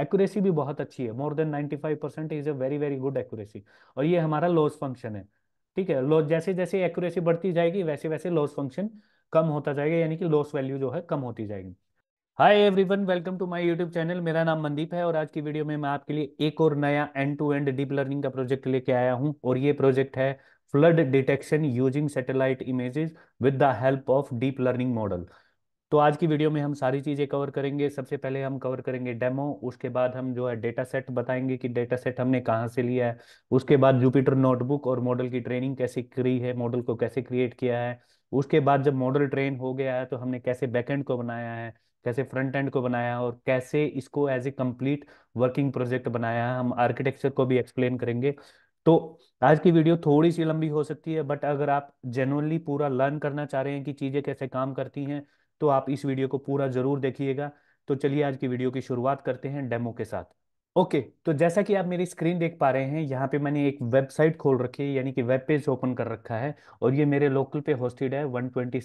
Accuracy भी बहुत अच्छी है more than ninety five percent is a very very good accuracy और ये हमारा लॉस फंक्शन है ठीक है लॉस जैसे जैसे एक्यूरेसी बढ़ती जाएगी वैसे वैसे लॉस फंक्शन कम होता जाएगा यानी कि लॉस वैल्यू जो है कम होती जाएगी hi everyone welcome to my YouTube channel मेरा नाम मनदीप है और आज की वीडियो में मैं आपके लिए एक और नया end to end deep learning का प्रोजेक्ट लेके आया हूं और ये प्रोजेक्ट है flood detection using satellite images with the help of deep learning model तो आज की वीडियो में हम सारी चीज़ें कवर करेंगे सबसे पहले हम कवर करेंगे डेमो उसके बाद हम जो है डेटा सेट बताएंगे कि डेटा सेट हमने कहाँ से लिया है उसके बाद जुपिटर नोटबुक और मॉडल की ट्रेनिंग कैसे करी है मॉडल को कैसे क्रिएट किया है उसके बाद जब मॉडल ट्रेन हो गया है तो हमने कैसे बैकेंड को बनाया है कैसे फ्रंट एंड को बनाया है और कैसे इसको as a complete working project बनाया है हम आर्किटेक्चर को भी एक्सप्लेन करेंगे तो आज की वीडियो थोड़ी सी लंबी हो सकती है बट अगर आप जेनुअनली पूरा लर्न करना चाह रहे हैं कि चीज़ें कैसे काम करती हैं तो आप इस वीडियो को पूरा जरूर देखिएगा तो चलिए आज की वीडियो की शुरुआत करते हैं डेमो के साथ ओके तो जैसा कि आप मेरी स्क्रीन देख पा रहे हैं यहाँ पे मैंने एक वेबसाइट खोल रखी है यानी कि वेब पेज ओपन कर रखा है और ये मेरे लोकल पे होस्टेड है one twenty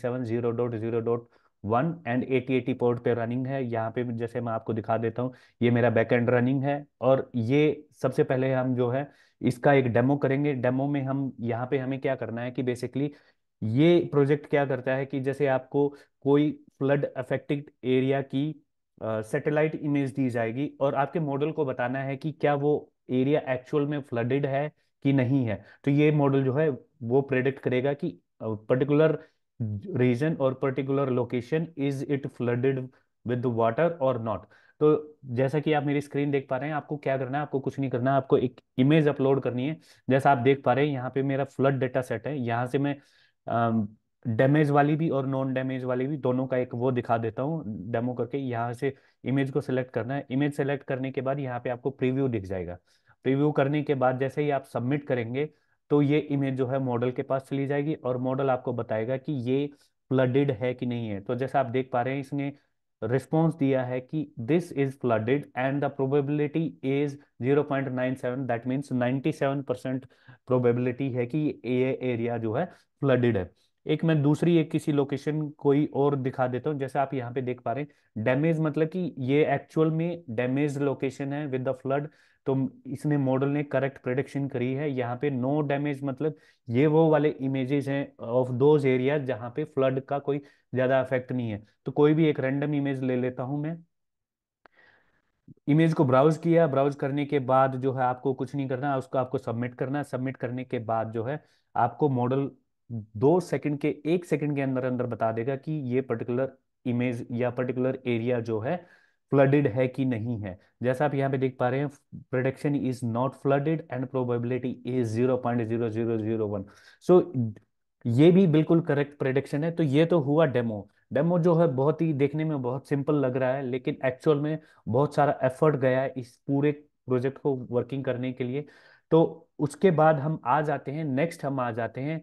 one and eighty eighty port पे रनिंग है यहाँ पे जैसे मैं आपको दिखा देता हूँ ये मेरा बैक एंड रनिंग है और ये सबसे पहले हम जो है इसका एक डेमो करेंगे डेमो में हम यहाँ पे हमें क्या करना है कि बेसिकली ये प्रोजेक्ट क्या करता है कि जैसे आपको कोई फ्लड अफेक्टेड एरिया की सैटेलाइट इमेज दी जाएगी और आपके मॉडल को बताना है कि क्या वो एरिया एक्चुअल में फ्लडेड है कि नहीं है तो ये मॉडल जो है वो प्रेडिक्ट करेगा कि पर्टिकुलर रीजन और particular location is it flooded with water और नॉट तो जैसा कि आप मेरी स्क्रीन देख पा रहे हैं आपको क्या करना है आपको कुछ नहीं करना है आपको एक इमेज अपलोड करनी है जैसा आप देख पा रहे हैं यहाँ पे मेरा फ्लड डेटा सेट है यहाँ से मैं डैमेज वाली भी और नॉन डैमेज वाली भी दोनों का एक वो दिखा देता हूँ डेमो करके यहाँ से इमेज को सिलेक्ट करना है इमेज सेलेक्ट करने के बाद यहाँ पे आपको प्रीव्यू दिख जाएगा प्रीव्यू करने के बाद जैसे ही आप सबमिट करेंगे तो ये इमेज जो है मॉडल के पास चली जाएगी और मॉडल आपको बताएगा कि ये फ्लडेड है कि नहीं है तो जैसा आप देख पा रहे हैं इसने रिस्पॉन्स दिया है कि this is flooded and the probability is 0.97 that means seven percent probability है कि ये एरिया जो है फ्लडेड है एक मैं दूसरी एक किसी लोकेशन कोई और दिखा देता हूँ जैसे आप यहाँ पे देख पा रहे हैं डैमेज मतलब कि ये एक्चुअल में डैमेज लोकेशन है विद द फ्लड तो इसने मॉडल ने करेक्ट प्रोडिक्शन करी है यहाँ पे नो डैमेज मतलब ये वो वाले इमेजेस हैं ऑफ दोज एरिया जहां पे फ्लड का कोई ज्यादा इफेक्ट नहीं है तो कोई भी एक रैंडम इमेज ले लेता हूं मैं इमेज को ब्राउज किया ब्राउज करने के बाद जो है आपको कुछ नहीं करना उसको आपको सबमिट करना सबमिट करने के बाद जो है आपको मॉडल दो सेकंड के एक सेकंड के अंदर अंदर बता देगा कि ये पर्टिकुलर इमेज या पर्टिकुलर एरिया जो है फ्लडेड है कि नहीं है जैसा आप यहाँ पे देख पा रहे हैं production is not flooded and probability is zero point zero zero zero one so ये भी बिल्कुल करेक्ट प्रोडक्शन है तो ये तो हुआ डेमो डेमो जो है बहुत ही देखने में बहुत सिंपल लग रहा है लेकिन एक्चुअल में बहुत सारा एफर्ट गया है इस पूरे प्रोजेक्ट को वर्किंग करने के लिए तो उसके बाद हम आ जाते हैं नेक्स्ट हम आ जाते हैं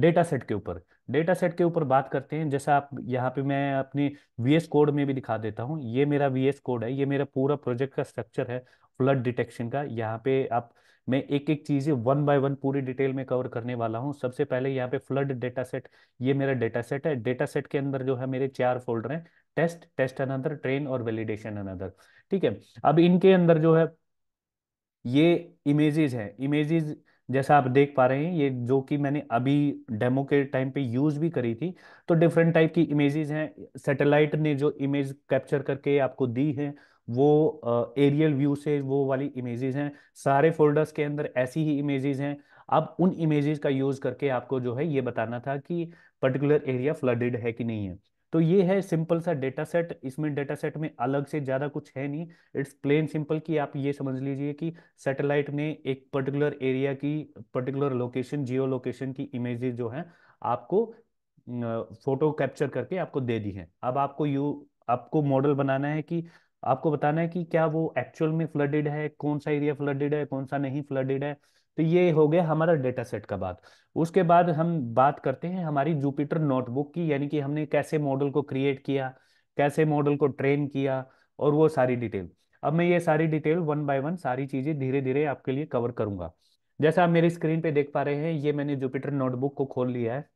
डेटा सेट के ऊपर डेटा सेट के ऊपर बात करते हैं जैसा आप यहाँ पे मैं अपने वीएस कोड में भी दिखा देता हूँ ये मेरा वीएस कोड है ये मेरा पूरा प्रोजेक्ट का स्ट्रक्चर है फ्लड डिटेक्शन का यहाँ पे आप मैं एक एक चीज़ें वन बाय वन पूरी डिटेल में कवर करने वाला हूँ सबसे पहले यहाँ पे फ्लड डेटा सेट ये मेरा डेटा सेट है डेटा सेट के अंदर जो है मेरे चार फोल्डर हैं टेस्ट टेस्ट अनदर ट्रेन और वेलिडेशन अनदर ठीक है अब इनके अंदर जो है ये इमेजेस हैं इमेजेस जैसा आप देख पा रहे हैं ये जो कि मैंने अभी डेमो के टाइम पे यूज़ भी करी थी तो डिफरेंट टाइप की इमेजेस हैं सैटेलाइट ने जो इमेज कैप्चर करके आपको दी है वो एरियल व्यू से वो वाली इमेजेस हैं सारे फोल्डर्स के अंदर ऐसी ही इमेजेस हैं अब उन इमेजेस का यूज़ करके आपको जो है ये बताना था कि पर्टिकुलर एरिया फ्लडेड है कि नहीं है तो ये है सिंपल सा डेटा सेट इसमें डेटा सेट में अलग से ज़्यादा कुछ है नहीं इट्स प्लेन सिंपल कि आप ये समझ लीजिए कि सैटेलाइट में एक पर्टिकुलर एरिया की पर्टिकुलर लोकेशन जियो लोकेशन की इमेजेस जो है आपको फोटो कैप्चर करके आपको दे दी है अब आपको यू आपको मॉडल बनाना है कि आपको बताना है कि क्या वो एक्चुअल में फ्लडेड है कौन सा एरिया फ्लडेड है कौन सा नहीं फ्लडेड है तो ये हो गया हमारा डेटा सेट का बात उसके बाद हम बात करते हैं हमारी जुपिटर नोटबुक की यानी कि हमने कैसे मॉडल को क्रिएट किया कैसे मॉडल को ट्रेन किया और वो सारी डिटेल अब मैं ये सारी डिटेल वन बाय वन सारी चीज़ें धीरे धीरे आपके लिए कवर करूंगा जैसा आप मेरी स्क्रीन पे देख पा रहे हैं ये मैंने जुपिटर नोटबुक को खोल लिया है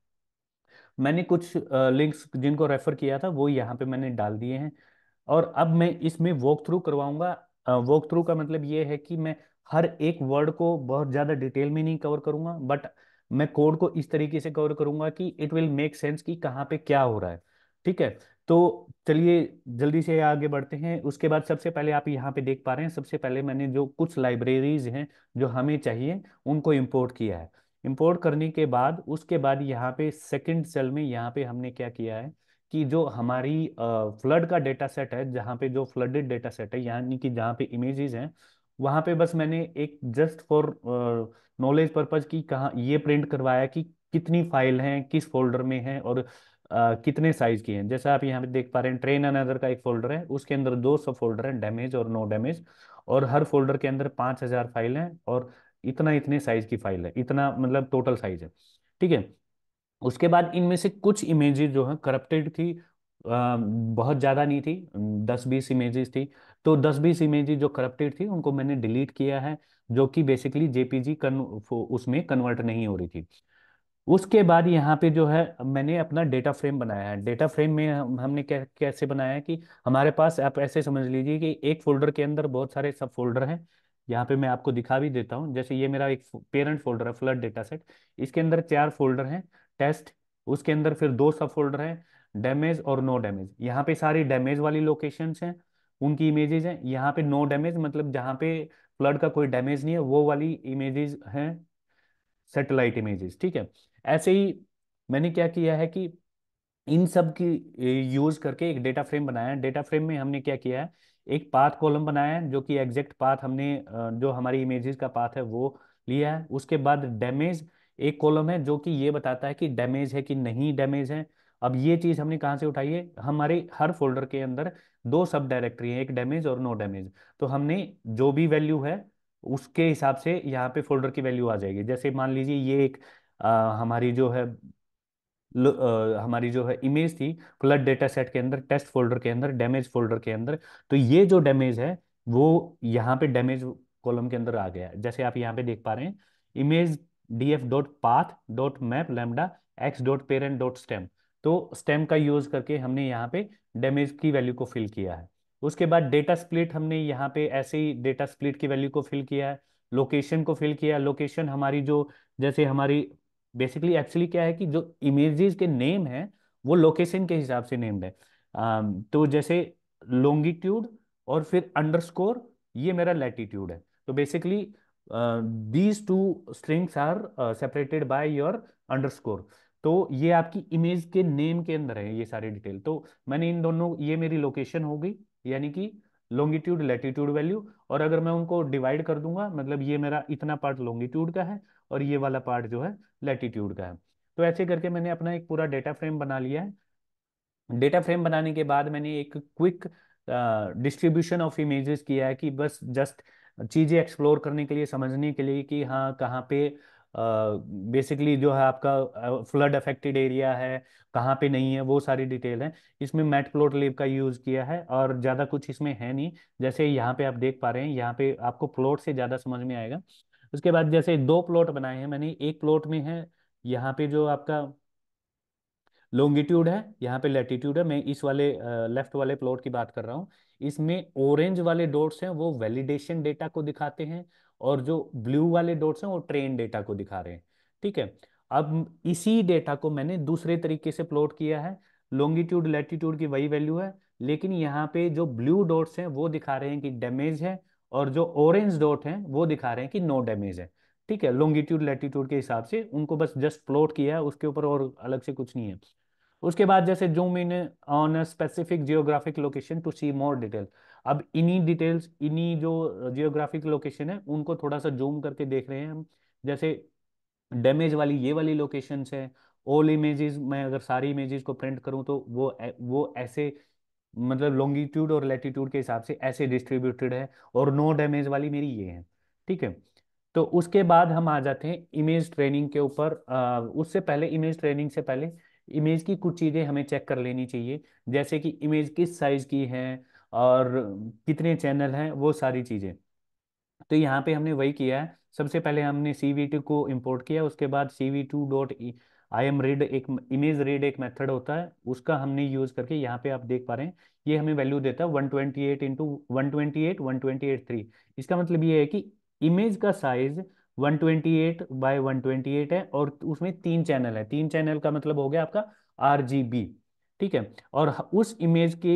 मैंने कुछ लिंक्स जिनको रेफर किया था वो यहाँ पे मैंने डाल दिए हैं और अब मैं इसमें वॉक थ्रू करवाऊंगा वॉक थ्रू का मतलब ये है कि मैं हर एक वर्ड को बहुत ज़्यादा डिटेल में नहीं कवर करूंगा बट मैं कोड को इस तरीके से कवर करूंगा कि इट विल मेक सेंस कि कहाँ पे क्या हो रहा है ठीक है तो चलिए जल्दी से आगे बढ़ते हैं उसके बाद सबसे पहले आप यहाँ पे देख पा रहे हैं सबसे पहले मैंने जो कुछ लाइब्रेरीज हैं जो हमें चाहिए उनको इम्पोर्ट किया है इम्पोर्ट करने के बाद उसके बाद यहाँ पे सेकेंड सेल में यहाँ पे हमने क्या किया है कि जो हमारी फ्लड का डेटा सेट है जहाँ पे जो फ्लडेड डेटा सेट है यानी कि जहाँ पे इमेजेस हैं वहां पे बस मैंने एक जस्ट फॉर नॉलेज पर्पज की कहा ये प्रिंट करवाया कि कितनी फाइल हैं किस फोल्डर में हैं और uh, कितने साइज की हैं जैसा आप यहाँ पे देख पा रहे हैं ट्रेन अनदर का एक फोल्डर है उसके अंदर दो सौ फोल्डर हैं डैमेज और नो डैमेज और हर फोल्डर के अंदर पांच हज़ार फाइल हैं और इतना इतने साइज की फाइल है इतना मतलब टोटल साइज है ठीक है उसके बाद इनमें से कुछ इमेजेस जो है करप्टेड थी बहुत ज़्यादा नहीं थी दस बीस इमेजेस थी तो दस बीस इमेजेस जो करप्टेड थी उनको मैंने डिलीट किया है जो कि बेसिकली जेपीजी कन उसमें कन्वर्ट नहीं हो रही थी उसके बाद यहाँ पे जो है मैंने अपना डेटा फ्रेम बनाया है डेटा फ्रेम में हमने कै, कैसे बनाया है कि हमारे पास आप ऐसे समझ लीजिए कि एक फोल्डर के अंदर बहुत सारे सब फोल्डर हैं यहाँ पे मैं आपको दिखा भी देता हूँ जैसे ये मेरा एक पेरेंट फोल्डर है फ्लड डेटा सेट इसके अंदर चार फोल्डर हैं टेस्ट उसके अंदर फिर दो सब फोल्डर हैं डैमेज और नो डैमेज यहाँ पे सारी डैमेज वाली लोकेशन हैं उनकी इमेजेस हैं यहाँ पे नो डैमेज मतलब जहां पे फ्लड का कोई डैमेज नहीं है वो वाली इमेजेस हैं सैटेलाइट इमेजेस ठीक है ऐसे ही मैंने क्या किया है कि इन सब की यूज करके एक डेटा फ्रेम बनाया है डेटा फ्रेम में हमने क्या किया है एक पाथ कॉलम बनाया है जो कि एग्जैक्ट पाथ हमने जो हमारी इमेजेस का पाथ है वो लिया है उसके बाद डैमेज एक कॉलम है जो कि ये बताता है कि डैमेज है कि नहीं डैमेज है अब ये चीज हमने कहा से उठाई है हमारे हर फोल्डर के अंदर दो सब डायरेक्टरी है एक डैमेज और नो डैमेज तो हमने जो भी वैल्यू है उसके हिसाब से यहाँ पे फोल्डर की वैल्यू आ जाएगी जैसे मान लीजिए ये एक आ, हमारी जो है ल, आ, हमारी जो है इमेज थी फ्लड डेटा सेट के अंदर टेस्ट फोल्डर के अंदर डैमेज फोल्डर के अंदर तो ये जो डैमेज है वो यहाँ पे डैमेज कॉलम के अंदर आ गया जैसे आप यहाँ पे देख पा रहे हैं image D F dot path dot map lambda X dot parent dot stem तो स्टेम का यूज करके हमने यहाँ पे डैमेज की वैल्यू को फिल किया है उसके बाद डेटा स्प्लिट हमने यहाँ पे ऐसे ही डेटा स्प्लिट की वैल्यू को फिल किया है लोकेशन को फिल किया लोकेशन हमारी जो जैसे हमारी बेसिकली एक्चुअली क्या है कि जो इमेजेस के नेम है वो लोकेशन के हिसाब से नेम्ड तो है तो जैसे लोंगिट्यूड और फिर अंडरस्कोर ये मेरा लैटिट्यूड है तो basically these two strings are separated by your underscore तो ये आपकी इमेज के नेम के अंदर है ये सारी डिटेल तो मैंने इन दोनों ये मेरी लोकेशन हो गई यानी कि लॉन्गिट्यूड लेटीट्यूड वैल्यू और अगर मैं उनको डिवाइड कर दूंगा मतलब ये मेरा इतना पार्ट लॉन्गिट्यूड का है और ये वाला पार्ट जो है लेटीट्यूड का है तो ऐसे करके मैंने अपना एक पूरा डेटा फ्रेम बना लिया है डेटा फ्रेम बनाने के बाद मैंने एक क्विक डिस्ट्रीब्यूशन ऑफ इमेजेस किया है कि बस जस्ट चीज़ें एक्सप्लोर करने के लिए समझने के लिए कि हाँ कहाँ पे बेसिकली जो है आपका फ्लड अफेक्टेड एरिया है कहाँ पे नहीं है वो सारी डिटेल है इसमें मेट लेव का यूज़ किया है और ज़्यादा कुछ इसमें है नहीं जैसे यहाँ पे आप देख पा रहे हैं यहाँ पे आपको प्लॉट से ज़्यादा समझ में आएगा उसके बाद जैसे दो प्लॉट बनाए हैं मैंने एक प्लॉट में है यहाँ पे जो आपका लोंगिट्यूड है यहाँ पे लेटीट्यूड है मैं इस वाले लेफ्ट वाले प्लॉट की बात कर रहा हूँ इसमें ऑरेंज वाले डोट्स हैं वो वैलिडेशन डेटा को दिखाते हैं और जो ब्लू वाले डॉट्स हैं वो ट्रेन डेटा को दिखा रहे हैं ठीक है अब इसी डेटा को मैंने दूसरे तरीके से प्लॉट किया है लॉन्गिट्यूड लैटिट्यूड की वही वैल्यू है लेकिन यहाँ पे जो ब्लू डॉट्स हैं वो दिखा रहे हैं कि डैमेज है और जो ऑरेंज डॉट हैं वो दिखा रहे हैं कि नो डैमेज है ठीक है लॉन्गिट्यूड लैटिट्यूड के हिसाब से उनको बस जस्ट प्लॉट किया है उसके ऊपर और अलग से कुछ नहीं है उसके बाद जैसे zoom in on specific geographic location to see more detail अब इन्हीं डिटेल्स इन्हीं जो जियोग्राफिक लोकेशन है उनको थोड़ा सा जूम करके देख रहे हैं हम जैसे डैमेज वाली ये वाली लोकेशन है ऑल इमेजेस मैं अगर सारी इमेजेस को प्रिंट करूँ तो वो वो ऐसे मतलब लॉन्गिट्यूड और लेटीट्यूड के हिसाब से ऐसे डिस्ट्रीब्यूटेड है और नो डैमेज वाली मेरी ये है ठीक है तो उसके बाद हम आ जाते हैं इमेज ट्रेनिंग के ऊपर उससे पहले इमेज ट्रेनिंग से पहले इमेज की कुछ चीज़ें हमें चेक कर लेनी चाहिए जैसे कि इमेज किस साइज़ की है और कितने चैनल हैं वो सारी चीज़ें तो यहाँ पे हमने वही किया है सबसे पहले हमने सी वी टू को इम्पोर्ट किया उसके बाद C V two dot I M read एक इमेज रीड एक मेथड होता है उसका हमने यूज़ करके यहाँ पे आप देख पा रहे हैं ये हमें वैल्यू देता है one twenty eight into one twenty eight one twenty eight three इसका मतलब ये है कि इमेज का size one twenty eight by one twenty eight है और उसमें तीन चैनल है तीन चैनल का मतलब हो गया आपका आर जी बी ठीक है और उस इमेज की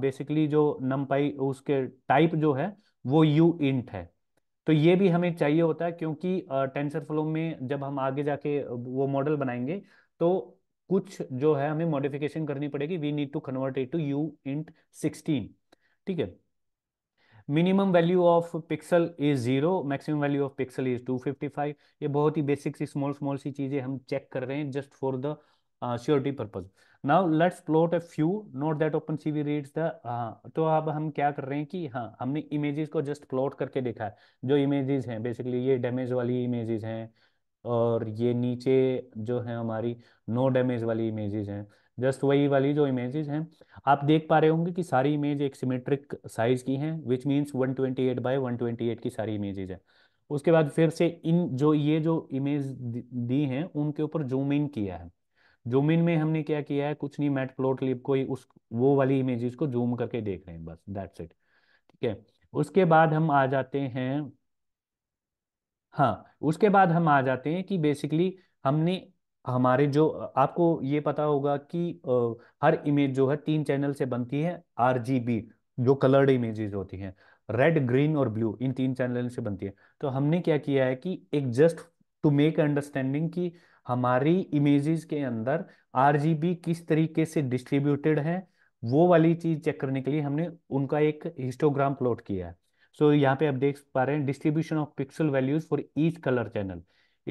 बेसिकली जो नमपाई उसके टाइप जो है वो यू इंट है तो ये भी हमें चाहिए होता है क्योंकि टेंसर फ्लो में जब हम आगे जाके वो मॉडल बनाएंगे तो कुछ जो है हमें मॉडिफिकेशन करनी पड़ेगी we need to convert it to U int sixteen ठीक है minimum value of pixel is zero maximum value of pixel is two fifty five ये बहुत ही बेसिक सी स्मॉल स्मॉल सी चीजें हम चेक कर रहे हैं just for the uh, purpose now let's plot a few note that open C V reads the तो अब हम क्या कर रहे हैं कि हाँ हमने इमेजेस को जस्ट प्लॉट करके देखा है जो इमेजेस हैं बेसिकली ये डैमेज वाली इमेजेस हैं और ये नीचे जो है हमारी नो डैमेज वाली इमेजेस हैं जस्ट वही वाली जो इमेजेस हैं आप देख पा रहे होंगे कि सारी इमेज एक सीमेट्रिक साइज की हैं which means one twenty one by eight की सारी इमेजेज हैं उसके बाद फिर से इन जो ये जो इमेज दी हैं उनके ऊपर जूम इन किया है जूम इन में हमने क्या किया है कुछ नहीं मैट प्लॉट लिप कोई उस वो वाली इमेजेस को जूम करके देख रहे हैं बस दैट्स इट ठीक है उसके बाद हम आ जाते हैं हाँ उसके बाद हम आ जाते हैं कि बेसिकली हमने हमारे जो आपको ये पता होगा कि आ, हर इमेज जो है तीन चैनल से बनती है आर जो कलर्ड इमेजेस होती हैं रेड ग्रीन और ब्लू इन तीन चैनल से बनती है तो हमने क्या किया है कि एक जस्ट टू मेक अंडरस्टैंडिंग की हमारी इमेजेस के अंदर आरजीबी किस तरीके से डिस्ट्रीब्यूटेड है वो वाली चीज चेक करने के लिए हमने उनका एक हिस्टोग्राम प्लॉट किया है सो so, यहाँ पे आप देख पा रहे हैं distribution of pixel values for each colour channel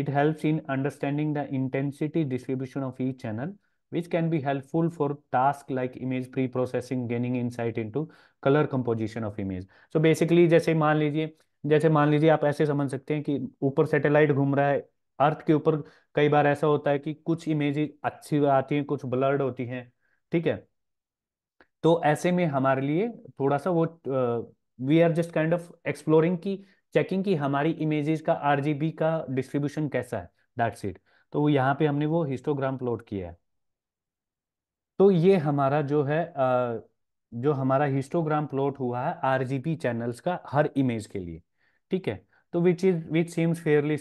it helps in understanding the intensity distribution of each channel which can be helpful for task like image pre-processing, gaining insight into color composition of image. So basically जैसे मान लीजिए जैसे मान लीजिए आप ऐसे समझ सकते हैं कि ऊपर सेटेलाइट घूम रहा है अर्थ के ऊपर कई बार ऐसा होता है कि कुछ इमेज अच्छी आती हैं कुछ ब्लर्ड होती हैं ठीक है तो ऐसे में हमारे लिए थोड़ा सा वो we are just kind of exploring की चेकिंग की हमारी इमेजेस का आरजीबी का डिस्ट्रीब्यूशन कैसा है दैट सीट तो यहाँ पे हमने वो हिस्टोग्राम प्लॉट किया है तो ये हमारा जो है uh, जो हमारा हिस्टोग्राम प्लॉट हुआ है आरजीबी चैनल्स का हर इमेज के लिए ठीक है तो which is which seems fairly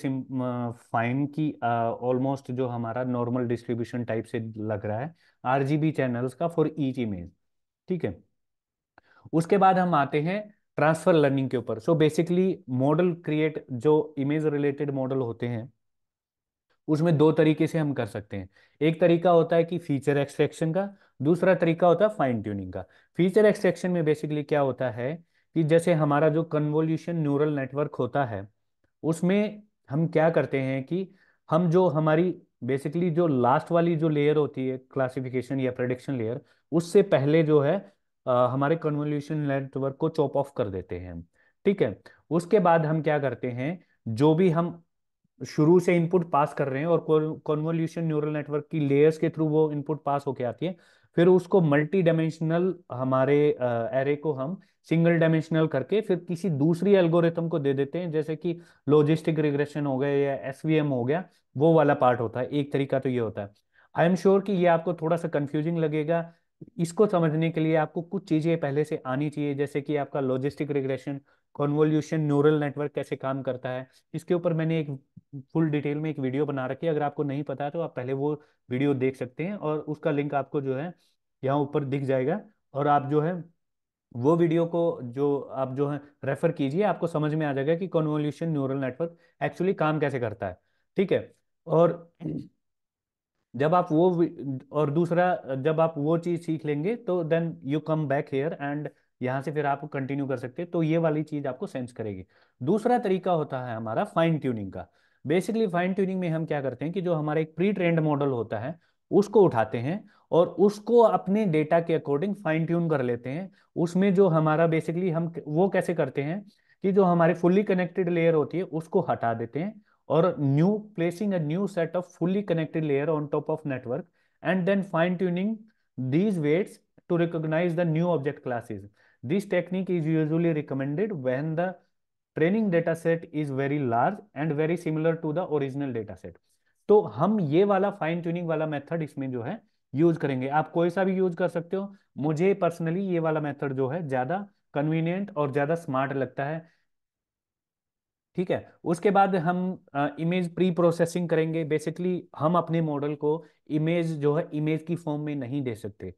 fine कि ऑलमोस्ट uh, जो हमारा नॉर्मल डिस्ट्रीब्यूशन टाइप से लग रहा है आरजीबी चैनल्स का फॉर ईच इमेज ठीक है उसके बाद हम आते हैं ट्रांसफर लर्निंग के ऊपर सो बेसिकली मॉडल क्रिएट जो इमेज रिलेटेड मॉडल होते हैं उसमें दो तरीके से हम कर सकते हैं एक तरीका होता है कि फीचर एक्सट्रैक्शन का दूसरा तरीका होता है फाइन ट्यूनिंग का फीचर एक्सट्रैक्शन में बेसिकली क्या होता है कि जैसे हमारा जो कन्वोल्यूशन न्यूरल नेटवर्क होता है उसमें हम क्या करते हैं कि हम जो हमारी बेसिकली जो लास्ट वाली जो लेयर होती है क्लासिफिकेशन या प्रोडिक्शन लेयर उससे पहले जो है आ, हमारे कन्वोल्यूशन नेटवर्क को चॉप ऑफ कर देते हैं ठीक है उसके बाद हम क्या करते हैं जो भी हम शुरू से इनपुट पास कर रहे हैं और कॉन्वोल्यूशन न्यूरल नेटवर्क की लेयर्स के थ्रू वो इनपुट पास होके आती है फिर उसको मल्टी डायमेंशनल हमारे एरे को हम सिंगल डायमेंशनल करके फिर किसी दूसरी एल्गोरिथम को दे देते हैं जैसे कि लॉजिस्टिक रिग्रेशन हो गया या एसवीएम हो गया वो वाला पार्ट होता है एक तरीका तो ये होता है आई एम श्योर कि ये आपको थोड़ा सा कंफ्यूजिंग लगेगा इसको समझने के लिए आपको कुछ चीजें पहले से आनी चाहिए जैसे कि आपका logistic regression convolution neural network कैसे काम करता है इसके ऊपर मैंने एक फुल डिटेल में एक वीडियो बना रखी है अगर आपको नहीं पता है तो आप पहले वो वीडियो देख सकते हैं और उसका लिंक आपको जो है यहाँ ऊपर दिख जाएगा और आप जो है वो वीडियो को जो आप जो है रेफर कीजिए आपको समझ में आ जाएगा कि कॉन्वोल्यूशन न्यूरल नेटवर्क एक्चुअली काम कैसे करता है ठीक है और जब आप वो और दूसरा जब आप वो चीज़ सीख लेंगे तो then you come back here and यहाँ से फिर आप कंटिन्यू कर सकते हैं तो ये वाली चीज़ आपको सेंस करेगी दूसरा तरीका होता है हमारा फाइन ट्यूनिंग का बेसिकली फाइन ट्यूनिंग में हम क्या करते हैं कि जो हमारा एक प्री ट्रेंड मॉडल होता है उसको उठाते हैं और उसको अपने डेटा के अकॉर्डिंग फाइन ट्यून कर लेते हैं उसमें जो हमारा बेसिकली हम वो कैसे करते हैं कि जो हमारे फुल्ली कनेक्टेड लेयर होती है उसको हटा देते हैं or new placing a new set of fully connected layer on top of network and then fine tuning these weights to recognize the new object classes. This technique is usually recommended when the training data set is very large and very similar to the original data set to hum ye wala fine tuning wala method isme jo hai use करेंगे आप कोई सा भी use कर सकते हो मुझे personally ये वाला मेथड जो है ज्यादा कन्वीनियंट और ज्यादा स्मार्ट लगता है ठीक है उसके बाद हम इमेज प्री प्रोसेसिंग करेंगे बेसिकली हम अपने मॉडल को इमेज जो है इमेज की फॉर्म में नहीं दे सकते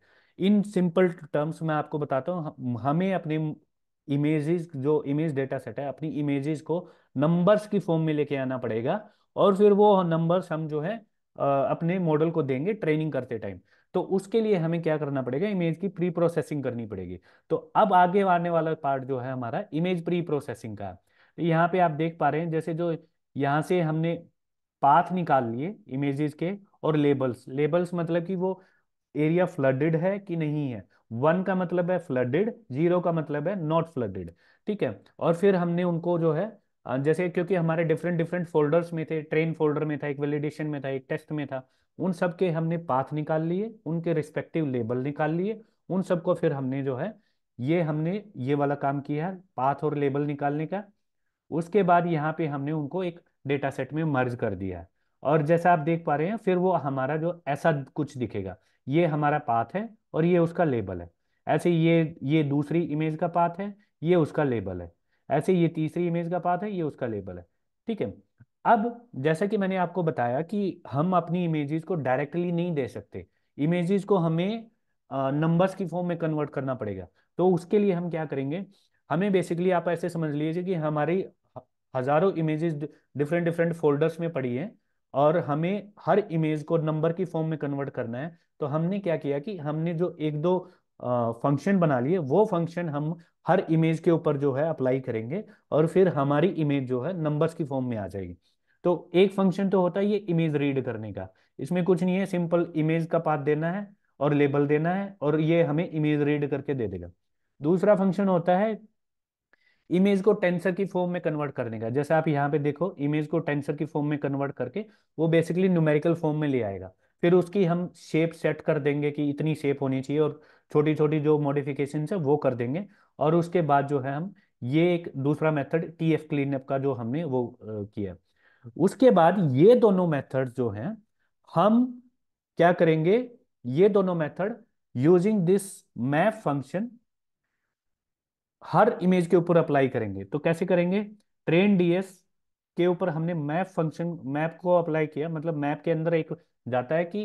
इन सिंपल टर्म्स मैं आपको बताता हूँ हमें अपने इमेजेस जो इमेज डेटा सेट है अपनी इमेजेस को नंबर्स की फॉर्म में लेके आना पड़ेगा और फिर वो नंबर्स हम जो है अपने मॉडल को देंगे ट्रेनिंग करते टाइम तो उसके लिए हमें क्या करना पड़ेगा इमेज की प्री प्रोसेसिंग करनी पड़ेगी तो अब आगे आने वाला पार्ट जो है हमारा इमेज प्री प्रोसेसिंग का यहाँ पे आप देख पा रहे हैं जैसे जो यहाँ से हमने पाथ निकाल लिए इमेजेस के और लेबल्स लेबल्स मतलब कि वो एरिया फ्लडेड है कि नहीं है वन का मतलब है फ्लडेड जीरो का मतलब है नॉट फ्लडेड ठीक है और फिर हमने उनको जो है जैसे क्योंकि हमारे डिफरेंट डिफरेंट फोल्डर्स में थे ट्रेन फोल्डर में था एक वेलिडेशन में था एक टेस्ट में था उन सब के हमने पाथ निकाल लिए उनके रिस्पेक्टिव लेबल निकाल लिए उन सबको फिर हमने जो है ये हमने ये वाला काम किया है पाथ और लेबल निकालने का उसके बाद यहाँ पे हमने उनको एक डेटा सेट में मर्ज कर दिया और जैसा आप देख पा रहे हैं फिर वो हमारा जो ऐसा कुछ दिखेगा ये हमारा पाथ है और ये उसका लेबल है ऐसे ये ये दूसरी इमेज का पाथ है ये उसका लेबल है ऐसे ये तीसरी इमेज का पाथ है ये उसका लेबल है ठीक है अब जैसा कि मैंने आपको बताया कि हम अपनी इमेजेस को डायरेक्टली नहीं दे सकते इमेजेस को हमें नंबर्स की फॉर्म में कन्वर्ट करना पड़ेगा तो उसके लिए हम क्या करेंगे हमें बेसिकली आप ऐसे समझ लीजिए कि हमारी हजारों इमेजेस डिफरेंट डिफरेंट फोल्डर्स में पड़ी है और हमें हर इमेज को नंबर की फॉर्म में कन्वर्ट करना है तो हमने क्या किया कि हमने जो एक दो फंक्शन बना लिए वो फंक्शन हम हर इमेज के ऊपर जो है अप्लाई करेंगे और फिर हमारी इमेज जो है नंबर्स की फॉर्म में आ जाएगी तो एक फंक्शन तो होता है ये इमेज रीड करने का इसमें कुछ नहीं है सिंपल इमेज का पाथ देना है और लेबल देना है और ये हमें इमेज रीड करके दे देगा दूसरा फंक्शन होता है इमेज को टेंसर की फॉर्म में कन्वर्ट करने का जैसे आप यहाँ पे देखो इमेज को टेंसर की फॉर्म में कन्वर्ट करके वो बेसिकली न्यूमेरिकल फॉर्म में ले आएगा फिर उसकी हम शेप सेट कर देंगे कि इतनी शेप होनी चाहिए और छोटी छोटी जो मॉडिफिकेशन है वो कर देंगे और उसके बाद जो है हम ये एक दूसरा मेथड टी एफ क्लीनअप का जो हमने वो किया उसके बाद ये दोनों मेथड जो हैं हम क्या करेंगे ये दोनों method using this map function हर इमेज के ऊपर अप्लाई करेंगे तो कैसे करेंगे ट्रेन डीएस के ऊपर हमने मैप फंक्शन मैप को अप्लाई किया मतलब मैप के अंदर एक जाता है कि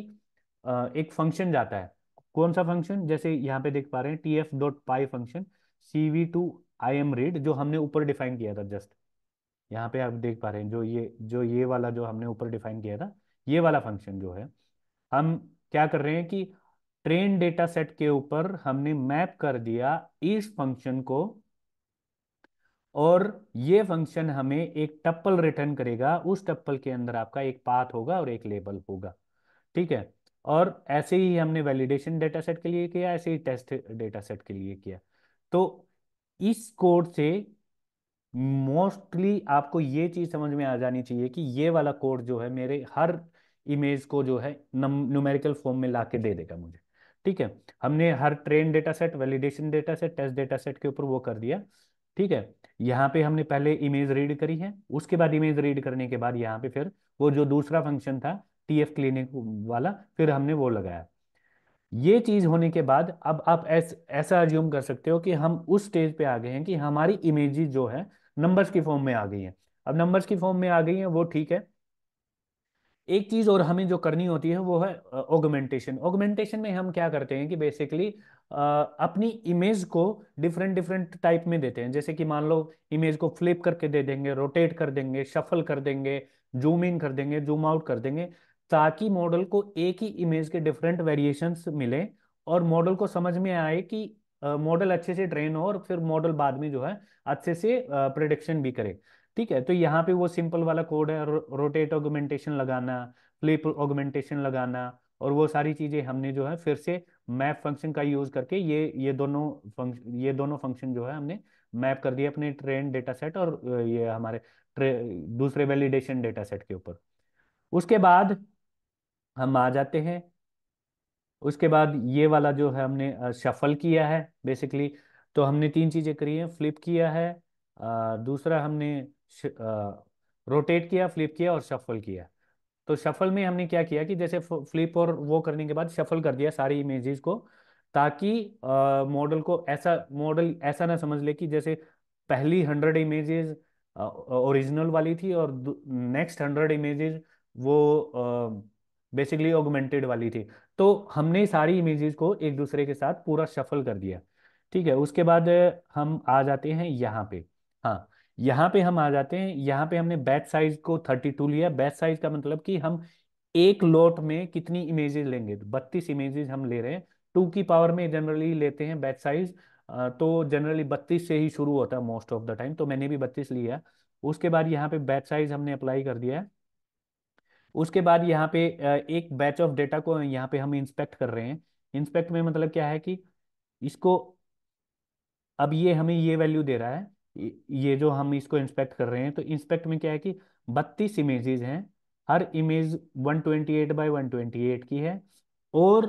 एक फंक्शन जाता है कौन सा फंक्शन जैसे यहाँ पे देख पा रहे हैं T F dot py function C V two I M read जो हमने ऊपर डिफाइन किया था जस्ट यहाँ पे आप देख पा रहे हैं जो ये जो ये वाला जो हमने ऊपर डिफाइन किया था ये वाला फंक्शन जो है हम क्या कर रहे हैं कि ट्रेन डेटा सेट के ऊपर हमने मैप कर दिया इस फंक्शन को और ये फंक्शन हमें एक टप्पल रिटर्न करेगा उस टप्पल के अंदर आपका एक पाथ होगा और एक लेबल होगा ठीक है और ऐसे ही हमने वैलिडेशन डेटा सेट के लिए किया ऐसे ही टेस्ट डेटा सेट के लिए किया तो इस कोड से मोस्टली आपको ये चीज़ समझ में आ जानी चाहिए कि ये वाला कोड जो है मेरे हर इमेज को जो है न्यूमेरिकल फॉर्म में ला के दे देगा मुझे ठीक है हमने हर train data set validation data set test data set के ऊपर वो कर दिया ठीक है यहाँ पे हमने पहले इमेज रीड करी है उसके बाद इमेज रीड करने के बाद यहाँ पे फिर वो जो दूसरा फंक्शन था टी एफ क्लिनिक वाला फिर हमने वो लगाया ये चीज होने के बाद अब आप ऐस, ऐसा अज्यूम कर सकते हो कि हम उस स्टेज पे आ गए हैं कि हमारी इमेजेस जो है नंबर्स की फॉर्म में आ गई हैं अब नंबर्स की फॉर्म में आ गई हैं वो ठीक है एक चीज और हमें जो करनी होती है वो है ऑगमेंटेशन ऑगमेंटेशन में हम क्या करते हैं कि बेसिकली अपनी इमेज को डिफरेंट डिफरेंट टाइप में देते हैं जैसे कि मान लो इमेज को फ्लिप करके दे देंगे रोटेट कर देंगे शफल कर देंगे जूम इन कर देंगे जूम आउट कर देंगे ताकि मॉडल को एक ही इमेज के डिफरेंट वेरिएशन मिले और मॉडल को समझ में आए कि मॉडल अच्छे से ट्रेन हो और फिर मॉडल बाद में जो है अच्छे से प्रोडिक्शन भी करे ठीक है तो यहाँ पे वो सिंपल वाला कोड है रो, रोटेट ऑगुमेंटेशन लगाना फ्लिप ऑगुमेंटेशन लगाना और वो सारी चीजें हमने जो है फिर से मैप फंक्शन का यूज करके ये ये दोनों फंक्शन ये दोनों फंक्शन जो है हमने मैप कर दिया अपने ट्रेन डेटा सेट और ये हमारे दूसरे वैलिडेशन डेटा सेट के ऊपर उसके बाद हम आ जाते हैं उसके बाद ये वाला जो है हमने शफल किया है बेसिकली तो हमने तीन चीजें करी हैं फ्लिप किया है दूसरा हमने रोटेट किया फ्लिप किया और शफल किया तो शफल में हमने क्या किया कि जैसे फ्लिप और वो करने के बाद शफल कर दिया सारी इमेजेस को ताकि मॉडल को ऐसा मॉडल ऐसा ना समझ ले कि जैसे पहली हंड्रेड इमेजेस ओरिजिनल वाली थी और नेक्स्ट हंड्रेड इमेजेस वो बेसिकली ऑगमेंटेड वाली थी तो हमने सारी इमेजेस को एक दूसरे के साथ पूरा शफल कर दिया ठीक है उसके बाद हम आ जाते हैं यहाँ पे हाँ यहाँ पे हम आ जाते हैं यहाँ पे हमने बैच साइज को 32 लिया बैच साइज का मतलब कि हम एक लोट में कितनी इमेजेस लेंगे तो बत्तीस इमेजेस हम ले रहे हैं टू की पावर में जनरली लेते हैं बैच साइज तो जनरली बत्तीस से ही शुरू होता है मोस्ट ऑफ द टाइम तो मैंने भी बत्तीस लिया उसके बाद यहाँ पे बैच साइज हमने अप्लाई कर दिया उसके बाद यहाँ पे एक बैच ऑफ डेटा को यहाँ पे हम इंस्पेक्ट कर रहे हैं इंस्पेक्ट में मतलब क्या है कि इसको अब ये हमें ये वैल्यू दे रहा है ये जो हम इसको इंस्पेक्ट कर रहे हैं तो इंस्पेक्ट में क्या है कि बत्तीस इमेजेस हैं हर इमेज 128 बाय एट की है और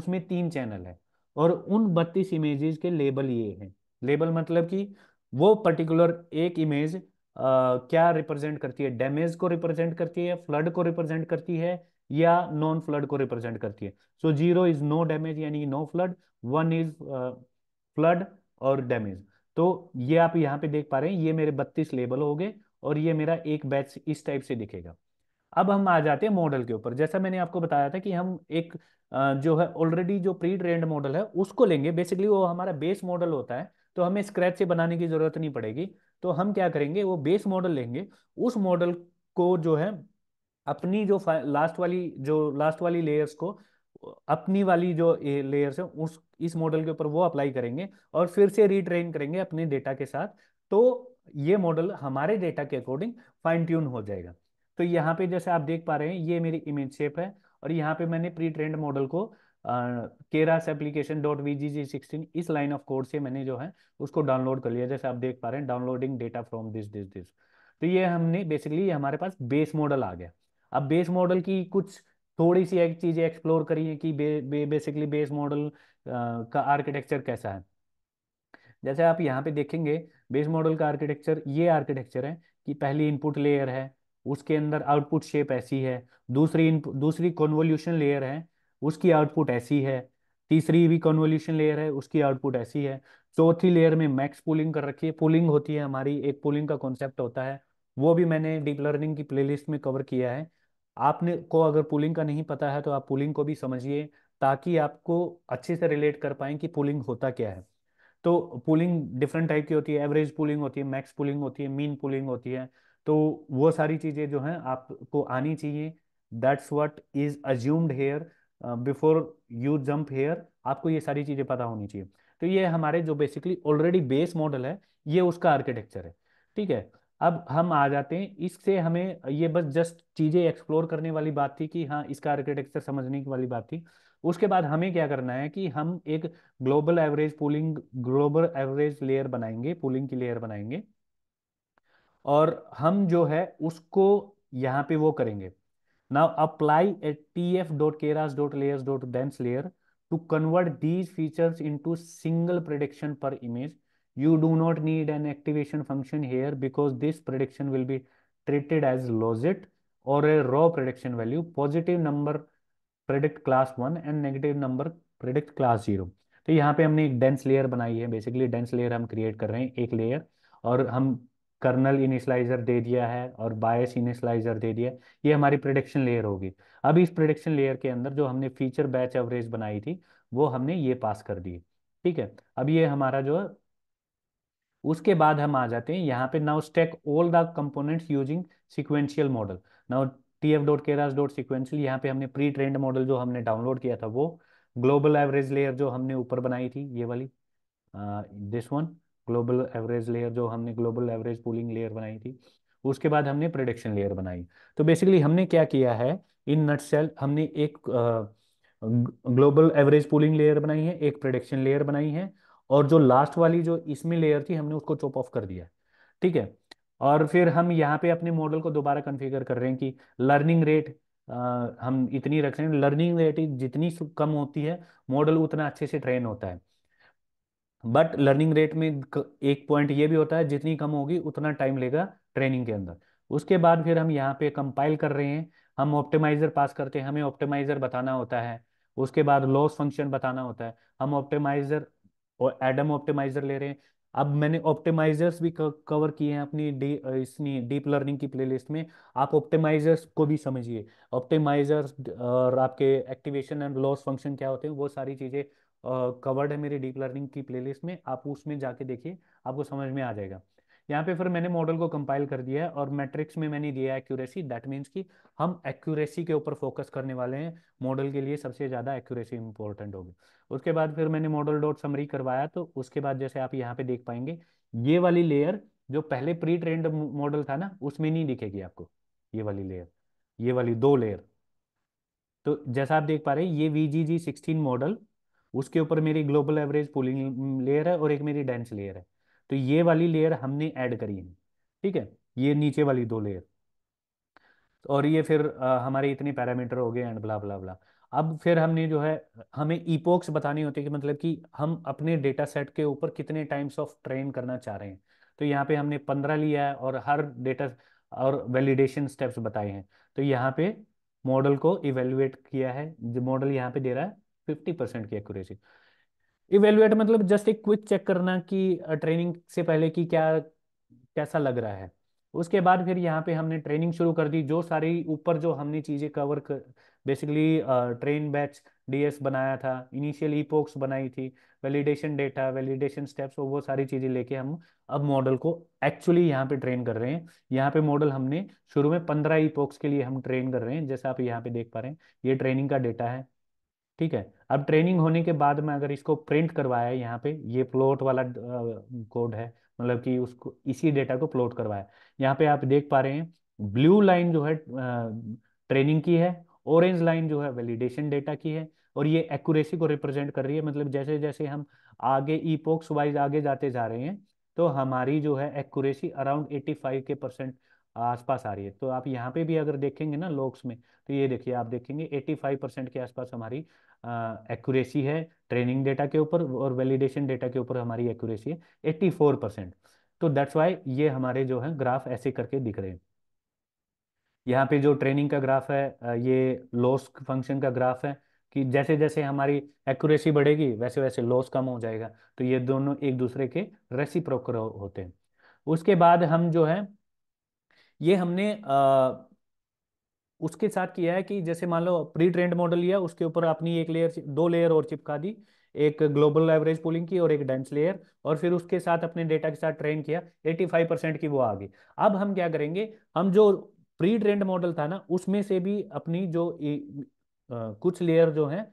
उसमें तीन चैनल है और उन बत्तीस इमेजेस के लेबल ये हैं लेबल मतलब कि वो पर्टिकुलर एक इमेज क्या रिप्रेजेंट करती है डैमेज को रिप्रेजेंट करती है फ्लड को रिप्रेजेंट करती है या नॉन फ्लड को रिप्रेजेंट करती है so zero is no damage यानी no flood one is flood और डैमेज तो ये आप यहाँ पे देख पा रहे हैं ये मेरे बत्तीस लेबल हो गए और ये मेरा एक बैच इस टाइप से दिखेगा अब हम आ जाते हैं मॉडल के ऊपर जैसा मैंने आपको बताया था कि हम एक जो है ऑलरेडी जो प्री ट्रेंड मॉडल है उसको लेंगे बेसिकली वो हमारा बेस मॉडल होता है तो हमें स्क्रैच से बनाने की जरूरत नहीं पड़ेगी तो हम क्या करेंगे वो बेस मॉडल लेंगे उस मॉडल को जो है अपनी जो लास्ट वाली जो लास्ट वाली लेयर्स को अपनी वाली जो लेयर्स है उस इस मॉडल के ऊपर वो अप्लाई करेंगे और फिर से रिट्रेन करेंगे अपने डेटा के साथ तो ये मॉडल हमारे डेटा के अकॉर्डिंग फाइन ट्यून हो जाएगा तो यहाँ पे जैसे आप देख पा रहे हैं ये मेरी इमेज शेप है और यहाँ पे मैंने प्री ट्रेंड मॉडल को Keras application dot V G G sixteen इस लाइन ऑफ कोड से मैंने जो है उसको डाउनलोड कर लिया जैसे आप देख पा रहे हैं downloading data from this this this तो ये हमने बेसिकली हमारे पास बेस मॉडल आ गया अब बेस मॉडल की कुछ थोड़ी सी एक चीज़ें एक्सप्लोर करिए कि बे, बे, बेसिकली बेस मॉडल का आर्किटेक्चर कैसा है जैसे आप यहाँ पे देखेंगे बेस मॉडल का आर्किटेक्चर ये आर्किटेक्चर है कि पहली इनपुट लेयर है उसके अंदर आउटपुट शेप ऐसी है दूसरी दूसरी कॉन्वोल्यूशन लेयर है उसकी आउटपुट ऐसी है तीसरी भी कॉन्वोल्यूशन लेयर है उसकी आउटपुट ऐसी है चौथी लेयर में मैक्स पुलिंग कर रखी है पुलिंग होती है हमारी एक पुलिंग का कॉन्सेप्ट होता है वो भी मैंने डीप लर्निंग की प्लेलिस्ट में कवर किया है आपने को अगर पुलिंग का नहीं पता है तो आप पुलिंग को भी समझिए ताकि आपको अच्छे से रिलेट कर पाए कि पुलिंग होता क्या है तो पुलिंग डिफरेंट टाइप की होती है एवरेज पुलिंग होती है मैक्स पुलिंग होती है मीन पुलिंग होती है तो वो सारी चीज़ें जो हैं आपको आनी चाहिए that's what is assumed here before you jump here आपको ये सारी चीज़ें पता होनी चाहिए तो ये हमारे जो बेसिकली ऑलरेडी बेस मॉडल है ये उसका आर्किटेक्चर है ठीक है अब हम आ जाते हैं इससे हमें ये बस जस्ट चीज़ें एक्सप्लोर करने वाली बात थी कि हाँ इसका आर्किटेक्चर समझने की वाली बात थी उसके बाद हमें क्या करना है कि हम एक global average pooling global average layer बनाएंगे पूलिंग की लेयर बनाएंगे और हम जो है उसको यहाँ पे वो करेंगे now apply at T F dot Keras dot layer dot dense layer to convert these features into single prediction per image you do not need an activation function here because this prediction will be treated as logit or a raw prediction value positive number predict class 1 and negative number predict class 0 तो यहाँ पे हमने एक dense layer बनाई है basically dense layer हम create कर रहे हैं एक लेयर और हम कर्नल इनिशलाइजर दे दिया है और बायस इनिशलाइजर दे दिया है ये हमारी प्रोडिक्शन लेयर होगी अब इस प्रोडिक्शन लेयर के अंदर जो हमने फीचर बैच एवरेज बनाई थी वो हमने ये पास कर दिए ठीक है अब ये हमारा जो उसके बाद हम आ जाते हैं यहाँ पे now stack all the components using sequential model now T F dot Keras dot sequential यहाँ पे हमने प्री ट्रेंड मॉडल जो हमने डाउनलोड किया था वो ग्लोबल एवरेज लेयर जो हमने ऊपर बनाई थी ये वाली this one global average layer जो हमने ग्लोबल एवरेज पुलिंग लेयर बनाई थी उसके बाद हमने प्रोडक्शन लेयर बनाई तो बेसिकली हमने क्या किया है इन नट सेल हमने एक ग्लोबल एवरेज पुलिंग लेयर बनाई है एक प्रोडक्शन लेयर बनाई है और जो लास्ट वाली जो इसमें लेयर थी हमने उसको चॉप ऑफ कर दिया ठीक है और फिर हम यहाँ पे अपने मॉडल को दोबारा कन्फिगर कर रहे हैं कि लर्निंग रेट हम इतनी रख रहे हैं लर्निंग रेट जितनी कम होती है मॉडल उतना अच्छे से ट्रेन होता है बट लर्निंग रेट में एक पॉइंट ये भी होता है जितनी कम होगी उतना टाइम लेगा ट्रेनिंग के अंदर उसके बाद फिर हम यहाँ पे कंपाइल कर रहे हैं हम ऑप्टिमाइजर पास करते हैं हमें ऑप्टिमाइजर बताना होता है उसके बाद लॉस फंक्शन बताना होता है हम ऑप्टिमाइजर और एडम ऑप्टिमाइजर ले रहे हैं अब मैंने ऑप्टिमाइजर्स भी कवर किए हैं अपनी डी दे, डीप लर्निंग की प्लेलिस्ट में आप ऑप्टिमाइजर्स को भी समझिए ऑप्टिमाइजर्स और आपके एक्टिवेशन एंड लॉस फंक्शन क्या होते हैं वो सारी चीज़ें कवर्ड है मेरी डीप लर्निंग की प्लेलिस्ट में आप उसमें जाके देखिए आपको समझ में आ जाएगा यहाँ पे फिर मैंने मॉडल को कंपाइल कर दिया है और मैट्रिक्स में मैंने दिया है एक्यूरेसी दैट मीन्स कि हम एक्यूरेसी के ऊपर फोकस करने वाले हैं मॉडल के लिए सबसे ज़्यादा एक्यूरेसी इंपॉर्टेंट होगी उसके बाद फिर मैंने मॉडल डॉट समरी करवाया तो उसके बाद जैसे आप यहाँ पे देख पाएंगे ये वाली लेयर जो पहले प्री ट्रेंड मॉडल था ना उसमें नहीं दिखेगी आपको ये वाली लेयर ये वाली दो लेयर तो जैसा आप देख पा रहे हैं ये V G G sixteen model उसके ऊपर मेरी ग्लोबल एवरेज पुलिंग लेयर है और एक मेरी डेंस लेयर है तो ये वाली लेयर हमने ऐड करी है ठीक है ये नीचे वाली दो लेयर और ये फिर आ, हमारे इतने पैरामीटर हो गए एंड ब्ला ब्ला ब्ला अब फिर हमने जो है हमें ईपोक्स बतानी होती है कि मतलब कि हम अपने डेटा सेट के ऊपर कितने टाइम्स ऑफ ट्रेन करना चाह रहे हैं तो यहाँ पे हमने पंद्रह लिया है और हर डेटा और वैलिडेशन स्टेप्स बताए हैं तो यहाँ पे मॉडल को इवेल्युएट किया है जो मॉडल यहाँ पे दे रहा है फिफ्टी परसेंट की एक्यूरेसी इवेल्युएट मतलब जस्ट एक क्विक चेक करना कि ट्रेनिंग से पहले कि क्या कैसा लग रहा है उसके बाद फिर यहाँ पे हमने ट्रेनिंग शुरू कर दी जो सारी ऊपर जो हमने चीज़ें कवर कर बेसिकली ट्रेन बैच डीएस बनाया था इनिशियल ईपोक्स e बनाई थी वैलिडेशन डेटा वैलिडेशन स्टेप्स वो सारी चीज़ें लेके हम अब मॉडल को एक्चुअली यहाँ पे ट्रेन कर रहे हैं यहाँ पे मॉडल हमने शुरू में पंद्रह ईपोक्स e के लिए हम ट्रेन कर रहे हैं जैसा आप यहाँ पे देख पा रहे हैं ये ट्रेनिंग का डेटा है ठीक है अब ट्रेनिंग होने के बाद में अगर इसको प्रिंट करवाया यहाँ पे ये प्लॉट वाला कोड है मतलब कि उसको इसी डेटा को प्लॉट करवाया यहाँ पे आप देख पा रहे हैं ब्लू लाइन जो है ट्रेनिंग की है ऑरेंज लाइन जो है वैलिडेशन डेटा की है और ये एक्यूरेसी को रिप्रेजेंट कर रही है मतलब जैसे जैसे हम आगे ईपोक्स वाइज आगे जाते जा रहे हैं तो हमारी जो है एक्यूरेसी अराउंड 85 के परसेंट आसपास आ रही है तो आप यहाँ पे भी अगर देखेंगे ना लॉक्स में तो ये देखिए आप देखेंगे 85 परसेंट के आसपास हमारी एक्यूरेसी है ट्रेनिंग डेटा के ऊपर और वैलिडेशन डेटा के ऊपर हमारी एक्यूरेसी है एट्टी फोर परसेंट तो दैट्स वाई ये हमारे जो है ग्राफ ऐसे करके दिख रहे हैं यहाँ पे जो ट्रेनिंग का ग्राफ है ये लॉस फंक्शन का ग्राफ है कि जैसे जैसे हमारी एक्यूरेसी बढ़ेगी वैसे वैसे लॉस कम हो जाएगा तो ये दोनों एक दूसरे के रेसिप्रोकर होते हैं उसके बाद हम जो है ये हमने आ, उसके साथ किया है कि जैसे मान लो प्री ट्रेंड मॉडल लिया उसके ऊपर आपने एक लेयर दो लेयर और चिपका दी एक ग्लोबल एवरेज पुलिंग की और एक डेंस लेयर और फिर उसके साथ अपने डेटा के साथ ट्रेन किया 85 परसेंट की वो आ गई अब हम क्या करेंगे हम जो प्री ट्रेंड मॉडल था ना उसमें से भी अपनी जो आ, कुछ लेयर जो है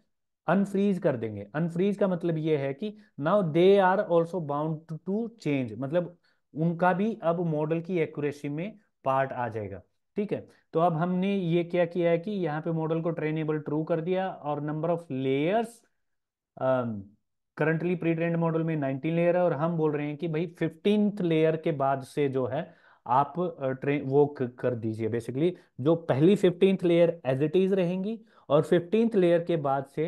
अनफ्रीज कर देंगे अनफ्रीज का मतलब ये है कि now they are also bound to change मतलब उनका भी अब मॉडल की एक्यूरेसी में पार्ट आ जाएगा ठीक है तो अब हमने ये क्या किया है कि यहाँ पे मॉडल को ट्रेनेबल ट्रू कर दिया और number of layers currently pre trained model में 19 लेयर है और हम बोल रहे हैं कि भाई फिफ्टीन लेयर के बाद से जो है आप ट्रेन uh, वो कर दीजिए बेसिकली जो पहली fifteenth layer as it is रहेंगी और फिफ्टींथ लेयर के बाद से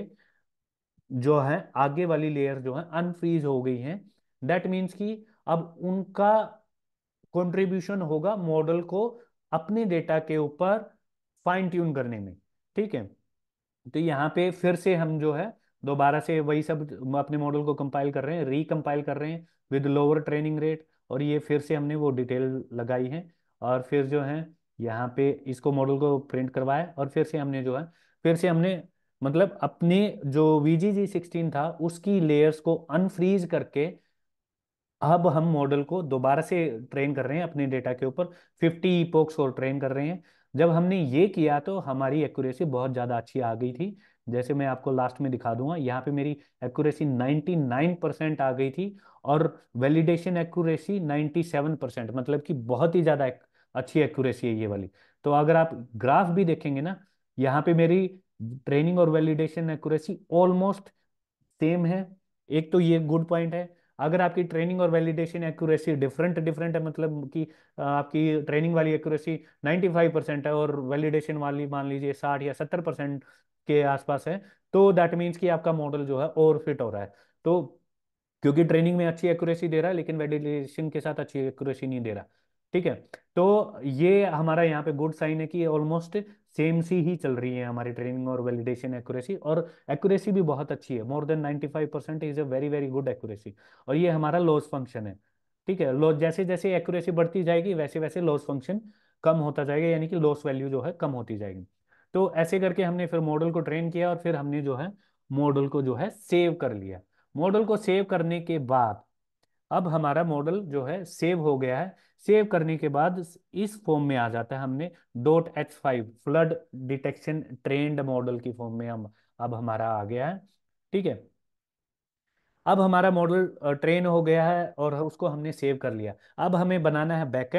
जो है आगे वाली लेयर जो है अनफ्रीज हो गई है दैट मीन्स कि अब उनका कंट्रीब्यूशन होगा मॉडल को अपने डेटा के ऊपर फाइन ट्यून करने में ठीक है तो यहाँ पे फिर से हम जो है दोबारा से वही सब अपने मॉडल को कंपाइल कर रहे हैं रिकम्पाइल कर रहे हैं विद लोअर ट्रेनिंग रेट और ये फिर से हमने वो डिटेल लगाई है और फिर जो है यहाँ पे इसको मॉडल को प्रिंट करवाया और फिर से हमने जो है फिर से हमने मतलब अपने जो वी जी जी सिक्सटीन था उसकी लेयर्स को अनफ्रीज करके अब हम मॉडल को दोबारा से ट्रेन कर रहे हैं अपने डेटा के ऊपर फिफ्टी पोक्स और ट्रेन कर रहे हैं जब हमने ये किया तो हमारी एक्यूरेसी बहुत ज़्यादा अच्छी आ गई थी जैसे मैं आपको लास्ट में दिखा दूंगा यहाँ पे मेरी एक्यूरेसी 99 परसेंट आ गई थी और वैलिडेशन एक्यूरेसी 97 परसेंट मतलब कि बहुत ही ज़्यादा अच्छी एक्यूरेसी है ये वाली तो अगर आप ग्राफ भी देखेंगे ना यहाँ पे मेरी ट्रेनिंग और वैलिडेशन एक्यूरेसी ऑलमोस्ट सेम है एक तो ये गुड पॉइंट है अगर आपकी ट्रेनिंग और वैलिडेशन एक्यूरेसी डिफरेंट डिफरेंट है मतलब कि आपकी ट्रेनिंग वाली एक्यूरेसी 95 परसेंट है और वैलिडेशन वाली मान लीजिए 60 या 70 परसेंट के आसपास है तो दैट मीन्स कि आपका मॉडल जो है ओवर फिट हो रहा है तो क्योंकि ट्रेनिंग में अच्छी एक्यूरेसी दे रहा है लेकिन वैलिडेशन के साथ अच्छी एक्यूरेसी नहीं दे रहा ठीक है तो ये हमारा यहाँ पे गुड साइन है कि ऑलमोस्ट सेम सी ही चल रही है हमारी ट्रेनिंग और वैलिडेशन एक्यूरेसी और एक्यूरेसी भी बहुत अच्छी है more than 95 percent is a very very good accuracy और ये हमारा लॉस फंक्शन है ठीक है लॉस जैसे जैसे एक्यूरेसी बढ़ती जाएगी वैसे वैसे लॉस फंक्शन कम होता जाएगा यानी कि लॉस वैल्यू जो है कम होती जाएगी तो ऐसे करके हमने फिर मॉडल को ट्रेन किया और फिर हमने जो है मॉडल को जो है सेव कर लिया मॉडल को सेव करने के बाद अब हमारा मॉडल जो है सेव हो गया है सेव करने के बाद इस फॉर्म में आ जाता है हमने dot H five flood detection trained model की फॉर्म में हम अब हमारा आ गया है ठीक है अब हमारा मॉडल ट्रेन हो गया है और उसको हमने सेव कर लिया अब हमें बनाना है बैक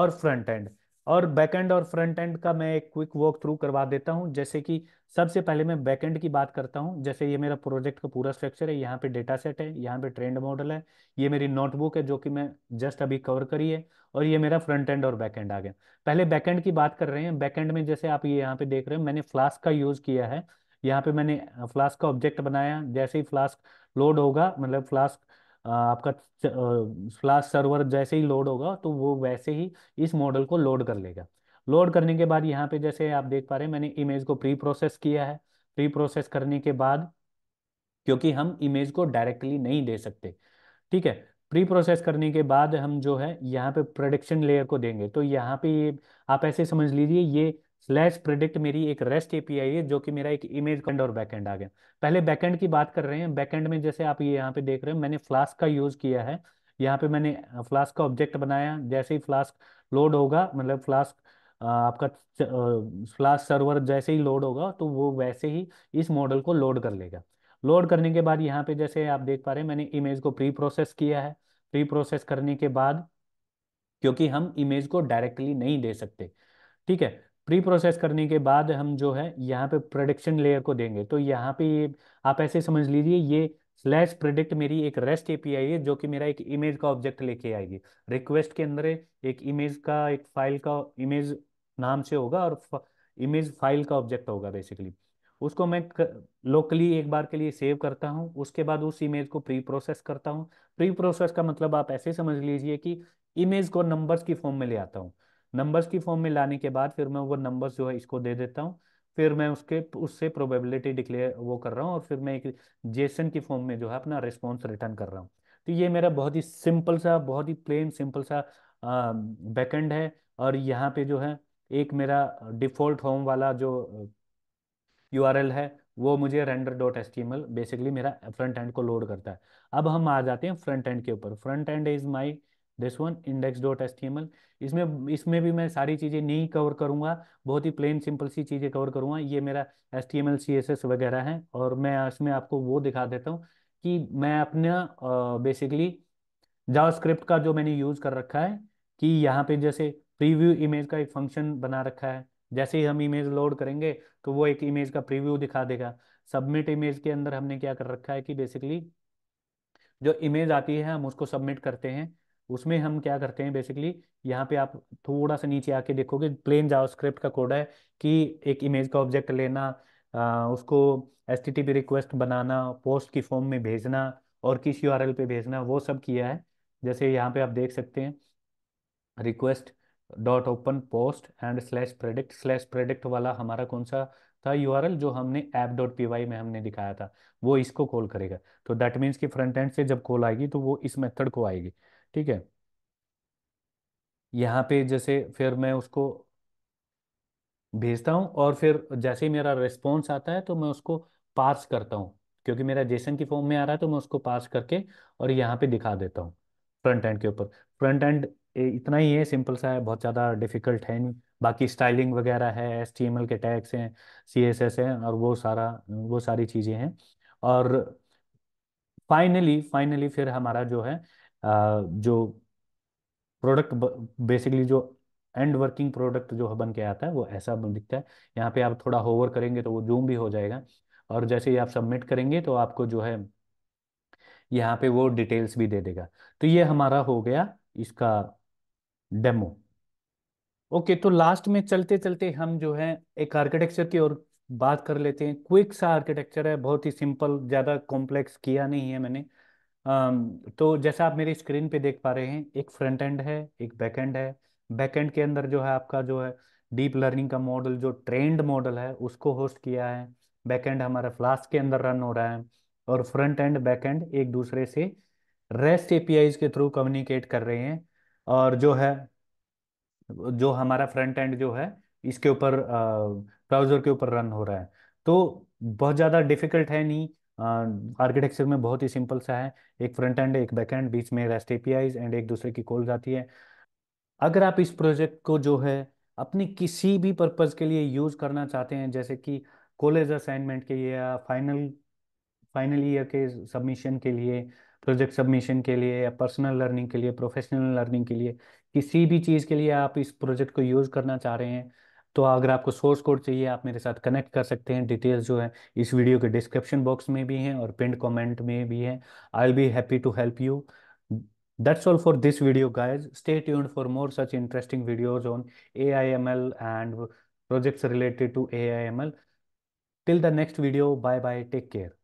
और फ्रंट एंड और बैकएंड और फ्रंट एंड का मैं एक क्विक वॉक थ्रू करवा देता हूँ जैसे कि सबसे पहले मैं बैकएंड की बात करता हूँ जैसे ये मेरा प्रोजेक्ट का पूरा स्ट्रक्चर है यहाँ पे डेटा सेट है यहाँ पे ट्रेंड मॉडल है ये मेरी नोटबुक है जो कि मैं जस्ट अभी कवर करी है और ये मेरा फ्रंट एंड और बैकएंड आ गया पहले बैकएंड की बात कर रहे हैं बैकएंड में जैसे आप ये यहाँ पे देख रहे हो मैंने फ्लास्क का यूज किया है यहाँ पे मैंने फ्लास्क का ऑब्जेक्ट बनाया जैसे ही फ्लास्क लोड होगा मतलब फ्लास्क आपका फ्लास सर्वर जैसे ही लोड होगा तो वो वैसे ही इस मॉडल को लोड कर लेगा लोड करने के बाद यहाँ पे जैसे आप देख पा रहे हैं मैंने इमेज को प्री प्रोसेस किया है प्री प्रोसेस करने के बाद क्योंकि हम इमेज को डायरेक्टली नहीं दे सकते ठीक है प्री प्रोसेस करने के बाद हम जो है यहाँ पे प्रोडक्शन लेयर को देंगे तो यहाँ पे आप ऐसे समझ लीजिए ये स्लैश प्रिडिक्ट मेरी एक रेस्ट एपीआई है जो कि मेरा एक इमेज कंड और बैकएंड आ गया पहले बैकएंड की बात कर रहे हैं बैकएंड में जैसे आप ये यहाँ पे देख रहे हो मैंने फ्लास्क का यूज किया है यहाँ पे मैंने फ्लास्क का ऑब्जेक्ट बनाया जैसे ही फ्लास्क लोड होगा मतलब फ्लास्क आपका फ्लास्क सर्वर जैसे ही लोड होगा तो वो वैसे ही इस मॉडल को लोड कर लेगा लोड करने के बाद यहाँ पे जैसे आप देख पा रहे हैं मैंने इमेज को प्री प्रोसेस किया है प्री प्रोसेस करने के बाद क्योंकि हम इमेज को डायरेक्टली नहीं दे सकते ठीक है प्री प्रोसेस करने के बाद हम जो है यहाँ पे प्रोडक्शन लेयर को देंगे तो यहाँ पे ये आप ऐसे समझ लीजिए ये स्लैश प्रोडिक्ट मेरी एक रेस्ट एपीआई है जो कि मेरा एक इमेज का ऑब्जेक्ट लेके आएगी रिक्वेस्ट के अंदर एक इमेज का एक फाइल का इमेज नाम से होगा और इमेज फाइल का ऑब्जेक्ट होगा बेसिकली उसको मैं लोकली एक बार के लिए सेव करता हूँ उसके बाद उस इमेज को प्री प्रोसेस करता हूँ प्री प्रोसेस का मतलब आप ऐसे समझ लीजिए कि इमेज को नंबर्स की फॉर्म में ले आता हूँ नंबर्स की फॉर्म में लाने के बाद फिर मैं वो नंबर्स जो है इसको दे देता हूँ फिर मैं उसके उससे प्रोबेबिलिटी डिक्लेयर वो कर रहा हूँ और फिर मैं एक जेसन की फॉर्म में जो है अपना रिस्पॉन्स रिटर्न कर रहा हूँ तो ये मेरा बहुत ही सिंपल सा बहुत ही प्लेन सिंपल सा बैकेंड है और यहाँ पे जो है एक मेरा डिफॉल्ट होम वाला जो यू है वो मुझे रेंडर डॉट एस बेसिकली मेरा फ्रंट एंड को लोड करता है अब हम आ जाते हैं फ्रंट एंड के ऊपर front end is my this one index dot S इसमें इसमें भी मैं सारी चीज़ें नहीं कवर करूँगा बहुत ही प्लेन सिंपल सी चीज़ें कवर करूँगा ये मेरा एस टी वगैरह है और मैं इसमें आपको वो दिखा देता हूँ कि मैं अपना बेसिकली जावास्क्रिप्ट का जो मैंने यूज़ कर रखा है कि यहाँ पे जैसे प्रीव्यू इमेज का एक फंक्शन बना रखा है जैसे ही हम इमेज लोड करेंगे तो वो एक इमेज का प्रीव्यू दिखा देगा सबमिट इमेज के अंदर हमने क्या कर रखा है कि बेसिकली जो इमेज आती है हम उसको सबमिट करते हैं उसमें हम क्या करते हैं बेसिकली यहाँ पे आप थोड़ा सा नीचे आके देखोगे प्लेन जावास्क्रिप्ट का कोड है कि एक इमेज का ऑब्जेक्ट लेना आ, उसको एस रिक्वेस्ट बनाना पोस्ट की फॉर्म में भेजना और किस यू पे भेजना वो सब किया है जैसे यहाँ पे आप देख सकते हैं request dot open post and slash product slash product वाला हमारा कौन सा था यू जो हमने ऐप डॉट पी वाई में हमने दिखाया था वो इसको कॉल करेगा तो दैट मीन्स कि फ्रंट एंड से जब कॉल आएगी तो वो इस मेथड को आएगी ठीक है यहाँ पे जैसे फिर मैं उसको भेजता हूँ और फिर जैसे ही मेरा रिस्पॉन्स आता है तो मैं उसको पास करता हूँ क्योंकि मेरा जेसन की फॉर्म में आ रहा है तो मैं उसको पास करके और यहाँ पे दिखा देता हूँ फ्रंट एंड के ऊपर फ्रंट एंड इतना ही है सिंपल सा है बहुत ज़्यादा डिफिकल्ट है नहीं बाकी स्टाइलिंग वगैरह है एस टी एम एल के टैक्स हैं सी एस एस है और वो सारा वो सारी चीज़ें हैं और फाइनली फाइनली फिर हमारा जो है जो प्रोडक्ट बेसिकली जो एंड वर्किंग प्रोडक्ट जो बन के आता है वो ऐसा दिखता है यहाँ पे आप थोड़ा होवर करेंगे तो वो जूम भी हो जाएगा और जैसे ही आप सबमिट करेंगे तो आपको जो है यहाँ पे वो डिटेल्स भी दे देगा तो ये हमारा हो गया इसका डेमो ओके तो लास्ट में चलते चलते हम जो है एक आर्किटेक्चर की ओर बात कर लेते हैं क्विक सा आर्किटेक्चर है बहुत ही सिंपल ज़्यादा कॉम्प्लेक्स किया नहीं है मैंने तो जैसा आप मेरी स्क्रीन पे देख पा रहे हैं एक फ्रंट एंड है एक बैक एंड है बैक एंड के अंदर जो है आपका जो है डीप लर्निंग का मॉडल जो ट्रेंड मॉडल है उसको होस्ट किया है बैक एंड हमारा फ्लास्क के अंदर रन हो रहा है और फ्रंट एंड बैक एंड एक दूसरे से रेस्ट एपीआई के थ्रू कम्युनिकेट कर रहे हैं और जो है जो हमारा फ्रंट एंड जो है इसके ऊपर ब्राउजर के ऊपर रन हो रहा है तो बहुत ज़्यादा डिफिकल्ट है नहीं आर्किटेक्चर में बहुत ही सिंपल सा है एक फ्रंट एंड एक बैक एंड बीच में रेस्ट एपीआई एंड एक दूसरे की कॉल जाती है अगर आप इस प्रोजेक्ट को जो है अपनी किसी भी पर्पज़ के लिए यूज़ करना चाहते हैं जैसे कि कॉलेज असाइनमेंट के लिए या फाइनल फाइनल ईयर के सबमिशन के लिए प्रोजेक्ट सबमिशन के लिए या पर्सनल लर्निंग के लिए प्रोफेशनल लर्निंग के लिए किसी भी चीज़ के लिए आप इस प्रोजेक्ट को यूज़ करना चाह रहे हैं तो अगर आपको सोर्स कोड चाहिए आप मेरे साथ कनेक्ट कर सकते हैं डिटेल्स जो है इस वीडियो के डिस्क्रिप्शन बॉक्स में भी हैं और पिंड कमेंट में भी है I will be happy to help you That's all for this video, guys. Stay tuned for more such interesting videos on AIML and projects related to AIML. Till the next video, bye bye, take care.